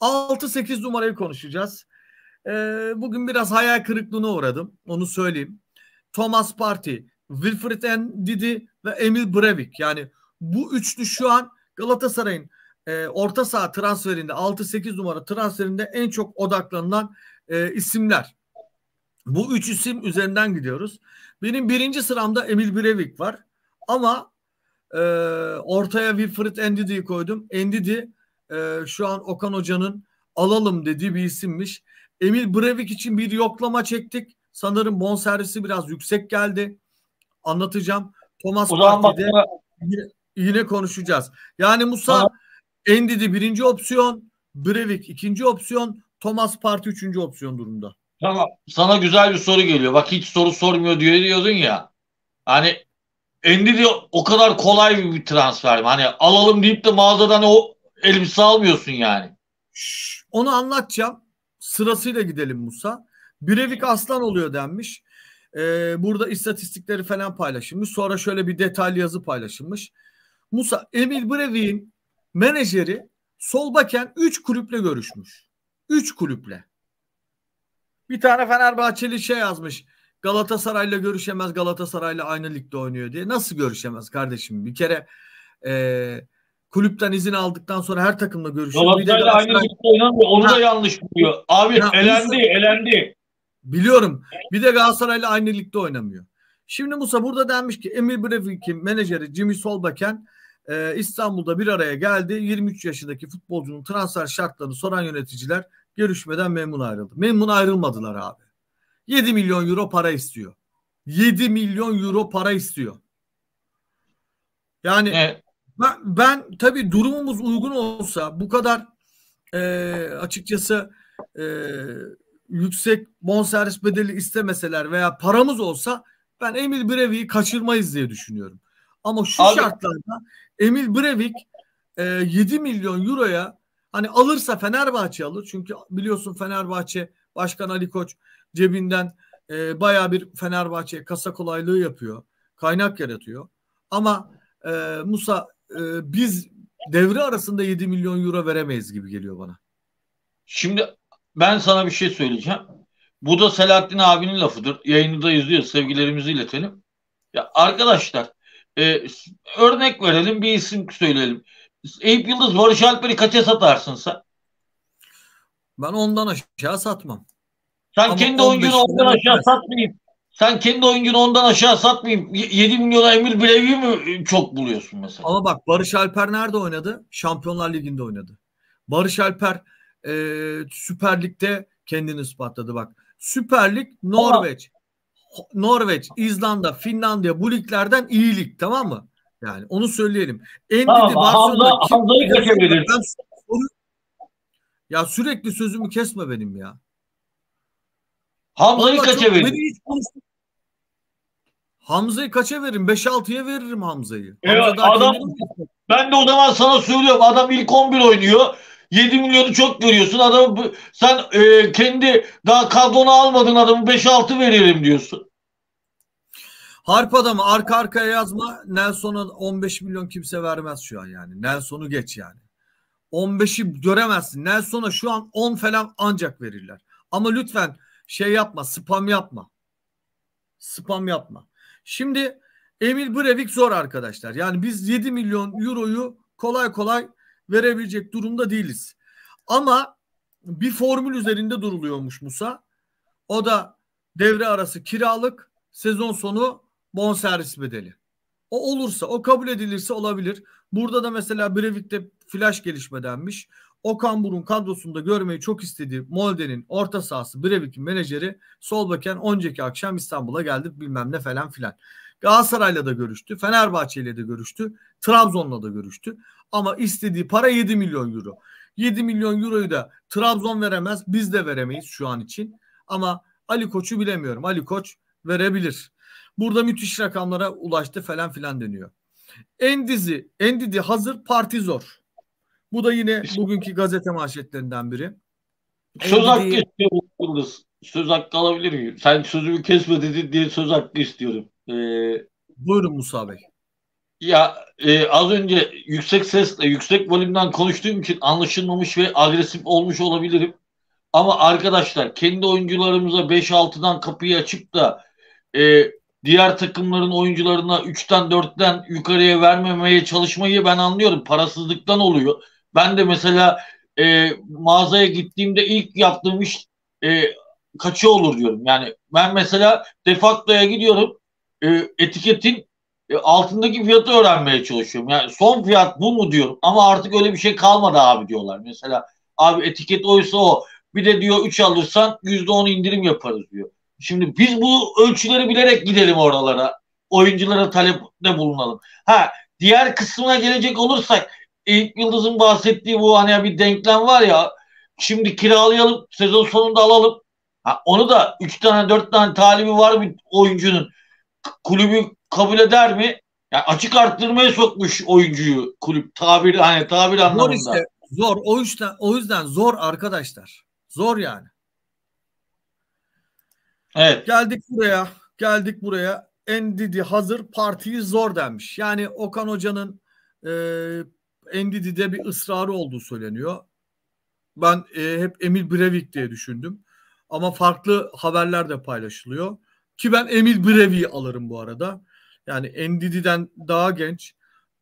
6-8 numarayı konuşacağız. E, bugün biraz hayal kırıklığına uğradım. Onu söyleyeyim. Thomas Parti, Wilfried Ndidi ve Emil Brevik. Yani bu üçlü şu an Galatasaray'ın e, orta saha transferinde 6-8 numara transferinde en çok odaklanılan e, isimler. Bu üç isim üzerinden gidiyoruz. Benim birinci sıramda Emil Brevik var. Ama e, ortaya Wilfried Endidi'yi koydum. Endidi e, şu an Okan Hoca'nın alalım dediği bir isimmiş. Emil Brevik için bir yoklama çektik. Sanırım bonservisi biraz yüksek geldi. Anlatacağım. Thomas Partide yine, yine konuşacağız. Yani Musa Endidi birinci opsiyon, Brevik ikinci opsiyon, Thomas Parti üçüncü opsiyon durumda. Tamam. Sana güzel bir soru geliyor. Bak hiç soru sormuyor diyor diyordun ya. Hani Endidi o kadar kolay bir transfer. mi? Hani alalım deyip de mağazadan o elbise almıyorsun yani. Onu anlatacağım. Sırasıyla gidelim Musa. Brevik aslan oluyor denmiş. Ee, burada istatistikleri falan paylaşılmış. Sonra şöyle bir detaylı yazı paylaşılmış. Musa Emil Brevik'in menajeri Solbaken 3 kulüple görüşmüş. 3 kulüple. Bir tane Fenerbahçeli şey yazmış. Galatasaray'la görüşemez. Galatasaray'la aynı ligde oynuyor diye. Nasıl görüşemez kardeşim? Bir kere eee kulüpten izin aldıktan sonra her takımla görüşüyor. Galatasaray'la aynı ligde oynamıyor. Onu ha. da yanlış biliyor. Abi ya, elendi, Musa, elendi. Biliyorum. Bir de Galatasaray'la aynı ligde oynamıyor. Şimdi Musa burada denmiş ki Emir Brevik'in menajeri Jimmy Solbaken e, İstanbul'da bir araya geldi. 23 yaşındaki futbolcunun transfer şartlarını soran yöneticiler görüşmeden memnun ayrıldı. Memnun ayrılmadılar abi. 7 milyon euro para istiyor. 7 milyon euro para istiyor. Yani evet. Ben, ben tabii durumumuz uygun olsa bu kadar e, açıkçası e, yüksek bonservis bedeli istemeseler veya paramız olsa ben Emil Brevik'i kaçırmayız diye düşünüyorum. Ama şu Abi. şartlarda Emil Brevik e, 7 milyon euroya hani alırsa Fenerbahçe alır. Çünkü biliyorsun Fenerbahçe Başkan Ali Koç cebinden e, baya bir Fenerbahçe kasa kolaylığı yapıyor. Kaynak yaratıyor. Ama e, Musa e, biz devre arasında 7 milyon euro veremeyiz gibi geliyor bana. Şimdi ben sana bir şey söyleyeceğim. Bu da Selahattin abinin lafıdır. Yayını da izliyor. Sevgilerimizi iletelim. Ya arkadaşlar e, örnek verelim bir isim söyleyelim. Eyüp Yıldız Barış Alper'i kaça satarsın sen? Ben ondan aşağı satmam. Sen Ama kendi oyuncunu ondan aşağı satmayıp sen kendi oyuncunu ondan aşağı satmayayım. 7 milyona Emir Bilevi mi e, çok buluyorsun mesela? Ama bak Barış Alper nerede oynadı? Şampiyonlar Ligi'nde oynadı. Barış Alper e, Süper Lig'de kendini ispatladı bak. Süper Lig Norveç. Ama... Norveç, İzlanda, Finlandiya bu liglerden iyi lig tamam mı? Yani onu söyleyelim. En tamam, Barcelona Hamza'yı kaçabilir. Ya sürekli sözümü kesme benim ya. Hamza'yı kaçabilir. Hamza'yı kaça veririm? 5-6'ya veririm Hamza'yı. Evet Hamza adam kendini... ben de o zaman sana söylüyorum adam ilk 11 oynuyor. 7 milyonu çok görüyorsun. Adamı sen e, kendi daha kadrona almadın adamı 5-6 veririm diyorsun. Harp adamı arka arkaya yazma. Nelson'a 15 milyon kimse vermez şu an yani. Nelson'u geç yani. 15'i göremezsin. Nelson'a şu an 10 falan ancak verirler. Ama lütfen şey yapma, spam yapma. Spam yapma. Şimdi Emil Brevik zor arkadaşlar. Yani biz 7 milyon euroyu kolay kolay verebilecek durumda değiliz. Ama bir formül üzerinde duruluyormuş Musa. O da devre arası kiralık, sezon sonu bonservis bedeli. O olursa, o kabul edilirse olabilir. Burada da mesela Brevik'te flash gelişme denmiş. Okan Burun kadrosunda görmeyi çok istediği Molde'nin orta sahası Brevik'in menajeri Solbaken önceki akşam İstanbul'a geldi bilmem ne falan filan. Galatasaray'la da görüştü. Fenerbahçe'yle de görüştü. Trabzon'la da görüştü. Ama istediği para 7 milyon euro. 7 milyon euroyu da Trabzon veremez. Biz de veremeyiz şu an için. Ama Ali Koç'u bilemiyorum. Ali Koç verebilir. Burada müthiş rakamlara ulaştı falan filan deniyor. Endizi, Endidi hazır parti zor. Bu da yine bugünkü gazete manşetlerinden biri. Söz hakkı NBA'yi... istiyorum Söz hakkı alabilir miyim? Sen sözümü kesme dedi diye söz hakkı istiyorum. Ee, Buyurun Musa Bey. Ya e, az önce yüksek sesle, yüksek volümden konuştuğum için anlaşılmamış ve agresif olmuş olabilirim. Ama arkadaşlar kendi oyuncularımıza 5-6'dan kapıyı açıp da e, diğer takımların oyuncularına 3'ten 4'ten yukarıya vermemeye çalışmayı ben anlıyorum. Parasızlıktan oluyor. Ben de mesela e, mağazaya gittiğimde ilk yaptığım iş e, kaçı olur diyorum. Yani ben mesela defaktoya gidiyorum e, etiketin e, altındaki fiyatı öğrenmeye çalışıyorum. Yani son fiyat bu mu diyorum ama artık öyle bir şey kalmadı abi diyorlar. Mesela abi etiket oysa o bir de diyor 3 alırsan %10 indirim yaparız diyor. Şimdi biz bu ölçüleri bilerek gidelim oralara. Oyunculara talepte bulunalım. Ha diğer kısmına gelecek olursak İlk Yıldız'ın bahsettiği bu hani bir denklem var ya şimdi kiralayalım sezon sonunda alalım. Ha, onu da 3 tane 4 tane talibi var bir oyuncunun. Kulübü kabul eder mi? Yani açık arttırmaya sokmuş oyuncuyu kulüp tabir hani tabir anlamında. Zor işte zor o yüzden o yüzden zor arkadaşlar. Zor yani. Evet. Geldik buraya. Geldik buraya. Endidi hazır partiyi zor demiş Yani Okan Hoca'nın e, Endidi'de bir ısrarı olduğu söyleniyor. Ben e, hep Emil Brevik diye düşündüm. Ama farklı haberler de paylaşılıyor. Ki ben Emil Brevik'i alırım bu arada. Yani Endidi'den daha genç,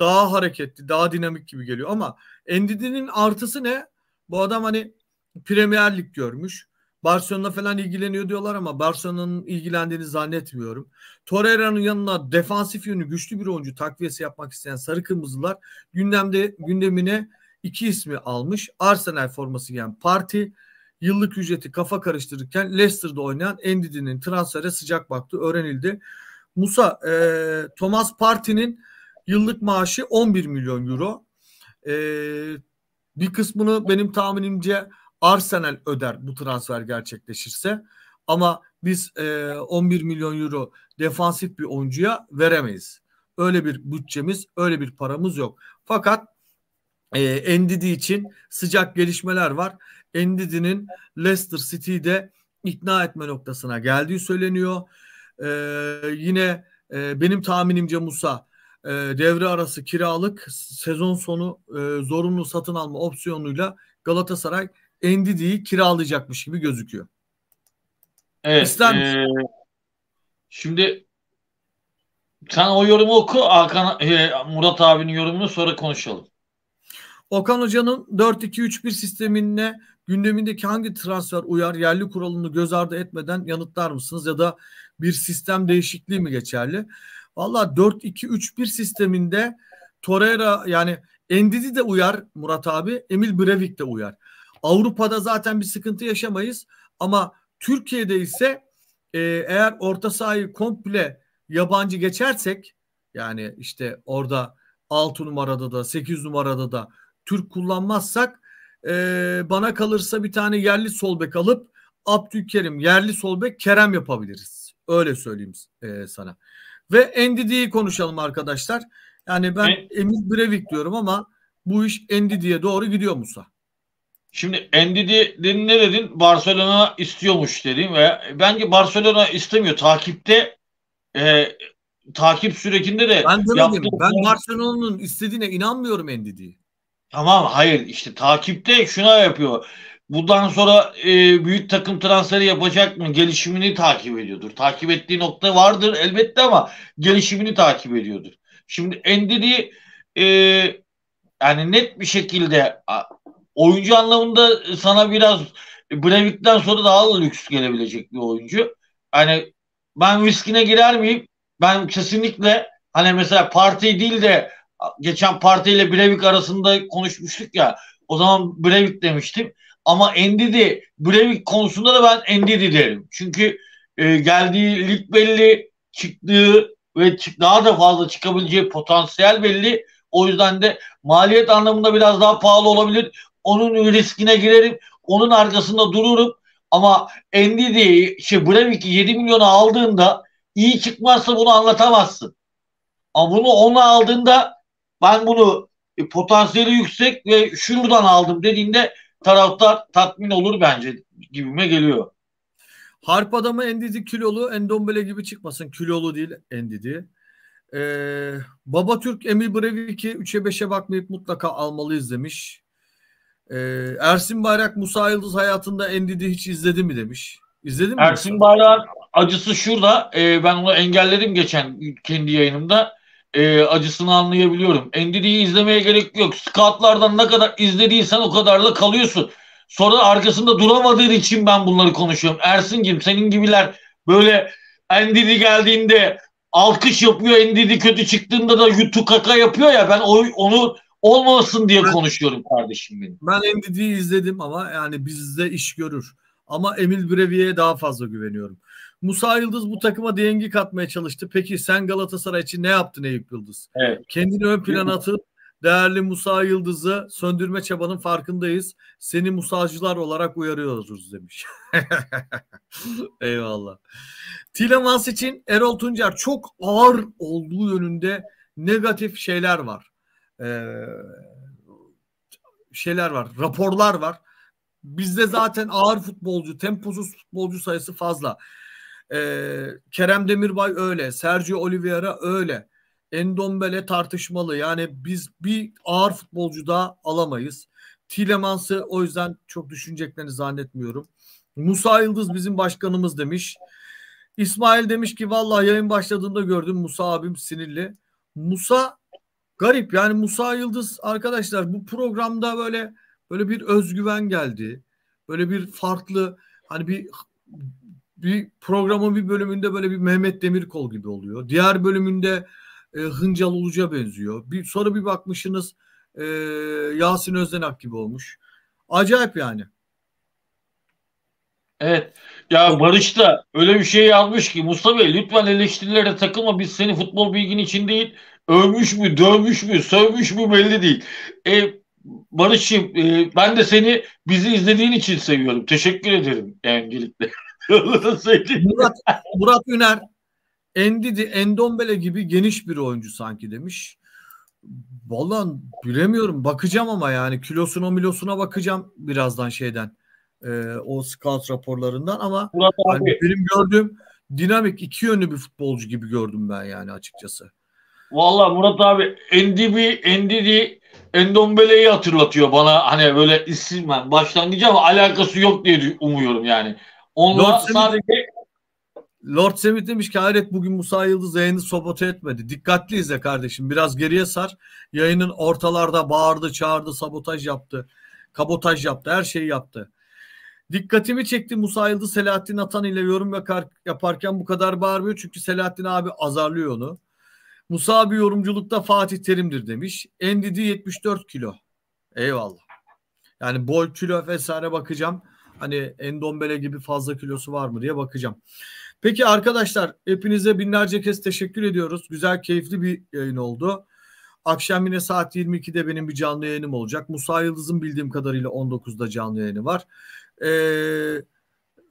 daha hareketli, daha dinamik gibi geliyor. Ama Endidi'nin artısı ne? Bu adam hani Premier Lig görmüş. Barcelona falan ilgileniyor diyorlar ama Barcelona'nın ilgilendiğini zannetmiyorum. Torreira'nın yanına defansif yönü güçlü bir oyuncu takviyesi yapmak isteyen sarı kırmızılar gündemde gündemine iki ismi almış. Arsenal forması giyen Parti yıllık ücreti kafa karıştırırken Leicester'da oynayan Endidi'nin transfere sıcak baktı öğrenildi. Musa e, Thomas Parti'nin yıllık maaşı 11 milyon euro. E, bir kısmını benim tahminimce Arsenal öder bu transfer gerçekleşirse. Ama biz e, 11 milyon euro defansif bir oyuncuya veremeyiz. Öyle bir bütçemiz, öyle bir paramız yok. Fakat e, Ndidi için sıcak gelişmeler var. Endidi'nin Leicester City'de ikna etme noktasına geldiği söyleniyor. E, yine e, benim tahminimce Musa e, devre arası kiralık sezon sonu e, zorunlu satın alma opsiyonuyla Galatasaray Endidi'yi kiralayacakmış gibi gözüküyor. Evet. ee, şimdi sen o yorumu oku. Hakan, e, Murat abinin yorumunu sonra konuşalım. Okan Hoca'nın 4-2-3-1 sistemine gündemindeki hangi transfer uyar yerli kuralını göz ardı etmeden yanıtlar mısınız? Ya da bir sistem değişikliği mi geçerli? Valla 4-2-3-1 sisteminde Torreira yani Endidi de uyar Murat abi. Emil Brevik de uyar. Avrupa'da zaten bir sıkıntı yaşamayız ama Türkiye'de ise e, eğer orta sahayı komple yabancı geçersek yani işte orada 6 numarada da 8 numarada da Türk kullanmazsak e, bana kalırsa bir tane yerli sol bek alıp Abdülkerim yerli sol bek Kerem yapabiliriz. Öyle söyleyeyim e, sana. Ve endidiyi konuşalım arkadaşlar. Yani ben Emir Brevik diyorum ama bu iş endidiye doğru gidiyor Musa. Şimdi Endidi ne dedin? Barcelona istiyormuş dedim ve bence Barcelona istemiyor. Takipte e, takip sürecinde de ben demedim. Ben Barcelona'nın istediğine inanmıyorum Endidi. Tamam hayır işte takipte şuna yapıyor. Bundan sonra e, büyük takım transferi yapacak mı? Gelişimini takip ediyordur. Takip ettiği nokta vardır elbette ama gelişimini takip ediyordur. Şimdi Endidi e, yani net bir şekilde oyuncu anlamında sana biraz Brevik'ten sonra daha lüks gelebilecek bir oyuncu. Hani ben riskine girer miyim? Ben kesinlikle hani mesela parti değil de geçen partiyle Brevik arasında konuşmuştuk ya. O zaman Brevik demiştim. Ama Endidi, Brevik konusunda da ben Endidi derim. Çünkü e, geldiği lig belli, çıktığı ve daha da fazla çıkabileceği potansiyel belli. O yüzden de maliyet anlamında biraz daha pahalı olabilir onun riskine girerim. Onun arkasında dururum. Ama Endidi'yi şey Brevik'i 7 milyona aldığında iyi çıkmazsa bunu anlatamazsın. Ama bunu ona aldığında ben bunu e, potansiyeli yüksek ve şuradan aldım dediğinde taraftar tatmin olur bence gibime geliyor. Harp adamı Endidi kilolu, Endombele gibi çıkmasın. Kilolu değil Endidi. Ee, Baba Türk Emil Brevik'i 3'e 5'e bakmayıp mutlaka almalıyız demiş. Ee, Ersin Bayrak Musa Yıldız hayatında Endidi hiç izledi mi demiş. İzledin mi? Ersin Bayrak acısı şurada. E, ben onu engelledim geçen kendi yayınımda. E, acısını anlayabiliyorum. Endidi izlemeye gerek yok. Scoutlardan ne kadar izlediysen o kadar da kalıyorsun. Sonra arkasında duramadığın için ben bunları konuşuyorum. Ersin Ersin'cim senin gibiler böyle Endidi geldiğinde alkış yapıyor. Endidi kötü çıktığında da yutu kaka yapıyor ya ben o, onu olmasın diye ben, konuşuyorum kardeşim benim. Ben MVP'yi izledim ama yani bizde iş görür. Ama Emil Brevi'ye daha fazla güveniyorum. Musa Yıldız bu takıma dengi katmaya çalıştı. Peki sen Galatasaray için ne yaptın Eyüp Yıldız? Evet. Kendini ön plana atıp değerli Musa Yıldız'ı söndürme çabanın farkındayız. Seni Musacılar olarak uyarıyoruz demiş. Eyvallah. Tilemans için Erol Tuncer çok ağır olduğu yönünde negatif şeyler var. Ee, şeyler var, raporlar var. Bizde zaten ağır futbolcu, temposuz futbolcu sayısı fazla. Ee, Kerem Demirbay öyle, Sergio Oliveira öyle. Endombele tartışmalı. Yani biz bir ağır futbolcu daha alamayız. Tilemans'ı o yüzden çok düşüneceklerini zannetmiyorum. Musa Yıldız bizim başkanımız demiş. İsmail demiş ki vallahi yayın başladığında gördüm Musa abim sinirli. Musa Garip yani Musa Yıldız arkadaşlar bu programda böyle böyle bir özgüven geldi. Böyle bir farklı hani bir bir programın bir bölümünde böyle bir Mehmet Demirkol gibi oluyor. Diğer bölümünde e, Hıncal Uluca benziyor. Bir, sonra bir bakmışsınız e, Yasin Özdenak gibi olmuş. Acayip yani. Evet. Ya Barış da öyle bir şey yazmış ki Mustafa Bey lütfen eleştirilere takılma biz seni futbol bilgin için değil övmüş mü dövmüş mü sövmüş mü belli değil. E, Barış'ım e, ben de seni bizi izlediğin için seviyorum. Teşekkür ederim öncelikle. Murat, Murat Üner Endidi, Endombele gibi geniş bir oyuncu sanki demiş. Vallahi bilemiyorum. Bakacağım ama yani kilosuna milosuna bakacağım birazdan şeyden e, o scout raporlarından ama Murat hani benim gördüğüm dinamik iki yönlü bir futbolcu gibi gördüm ben yani açıkçası. Valla Murat abi NDB, NDD Endombele'yi hatırlatıyor bana hani böyle isim ben başlangıcı ama alakası yok diye umuyorum yani. Onunla Lord sadece Lord Semih demiş ki hayret bugün Musa Yıldız yayını sabote etmedi. Dikkatli izle kardeşim. Biraz geriye sar. Yayının ortalarda bağırdı, çağırdı, sabotaj yaptı. Kabotaj yaptı. Her şeyi yaptı. Dikkatimi çekti Musa Yıldız Selahattin Atan ile yorum yaparken bu kadar bağırmıyor. Çünkü Selahattin abi azarlıyor onu. Musa abi yorumculukta Fatih Terim'dir demiş. Endidi 74 kilo. Eyvallah. Yani boy kilo vesaire bakacağım. Hani Endombele gibi fazla kilosu var mı diye bakacağım. Peki arkadaşlar hepinize binlerce kez teşekkür ediyoruz. Güzel keyifli bir yayın oldu. Akşam yine saat 22'de benim bir canlı yayınım olacak. Musa Yıldız'ın bildiğim kadarıyla 19'da canlı yayını var e,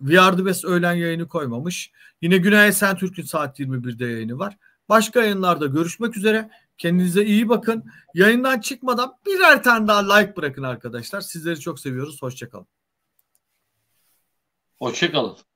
We Are The Best öğlen yayını koymamış. Yine Güney Sen Türk'ün saat 21'de yayını var. Başka yayınlarda görüşmek üzere. Kendinize iyi bakın. Yayından çıkmadan birer tane daha like bırakın arkadaşlar. Sizleri çok seviyoruz. Hoşçakalın. Hoşçakalın.